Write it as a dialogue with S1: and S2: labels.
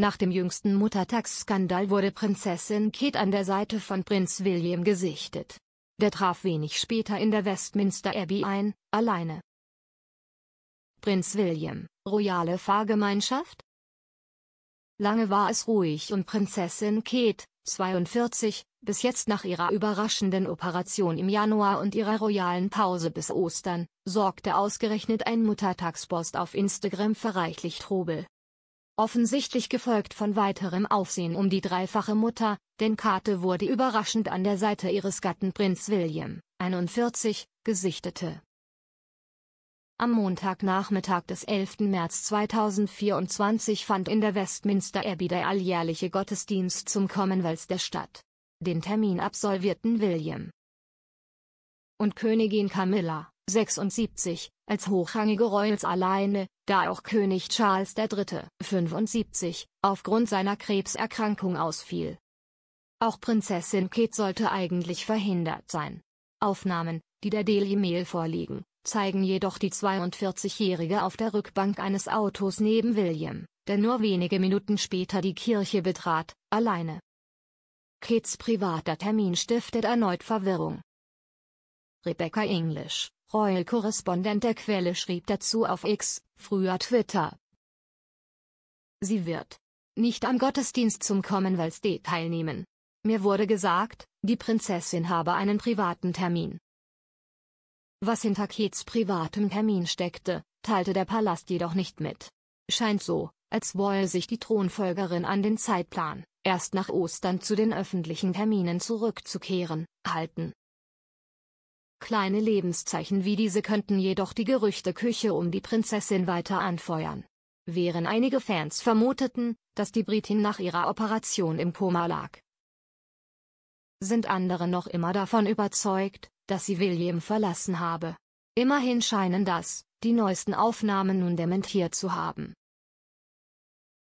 S1: Nach dem jüngsten Muttertagsskandal wurde Prinzessin Kate an der Seite von Prinz William gesichtet. Der traf wenig später in der Westminster Abbey ein, alleine. Prinz William, royale Fahrgemeinschaft? Lange war es ruhig und Prinzessin Kate, 42, bis jetzt nach ihrer überraschenden Operation im Januar und ihrer royalen Pause bis Ostern, sorgte ausgerechnet ein Muttertagspost auf Instagram für reichlich Trubel offensichtlich gefolgt von weiterem Aufsehen um die dreifache Mutter, denn Kate wurde überraschend an der Seite ihres Gatten Prinz William, 41, gesichtete. Am Montagnachmittag des 11. März 2024 fand in der Westminster Abbey der alljährliche Gottesdienst zum Commonwealth der Stadt. Den Termin absolvierten William und Königin Camilla, 76, als hochrangige Royals alleine, da auch König Charles III. 75 aufgrund seiner Krebserkrankung ausfiel. Auch Prinzessin Kate sollte eigentlich verhindert sein. Aufnahmen, die der Daily Mail vorliegen, zeigen jedoch die 42-Jährige auf der Rückbank eines Autos neben William, der nur wenige Minuten später die Kirche betrat, alleine. Kates privater Termin stiftet erneut Verwirrung. Rebecca English Royal-Korrespondent der Quelle schrieb dazu auf X, früher Twitter. Sie wird nicht am Gottesdienst zum Commonwealth Day teilnehmen. Mir wurde gesagt, die Prinzessin habe einen privaten Termin. Was hinter Kates privatem Termin steckte, teilte der Palast jedoch nicht mit. Scheint so, als wolle sich die Thronfolgerin an den Zeitplan, erst nach Ostern zu den öffentlichen Terminen zurückzukehren, halten. Kleine Lebenszeichen wie diese könnten jedoch die Gerüchteküche um die Prinzessin weiter anfeuern. Während einige Fans vermuteten, dass die Britin nach ihrer Operation im Koma lag, sind andere noch immer davon überzeugt, dass sie William verlassen habe. Immerhin scheinen das, die neuesten Aufnahmen nun dementiert zu haben.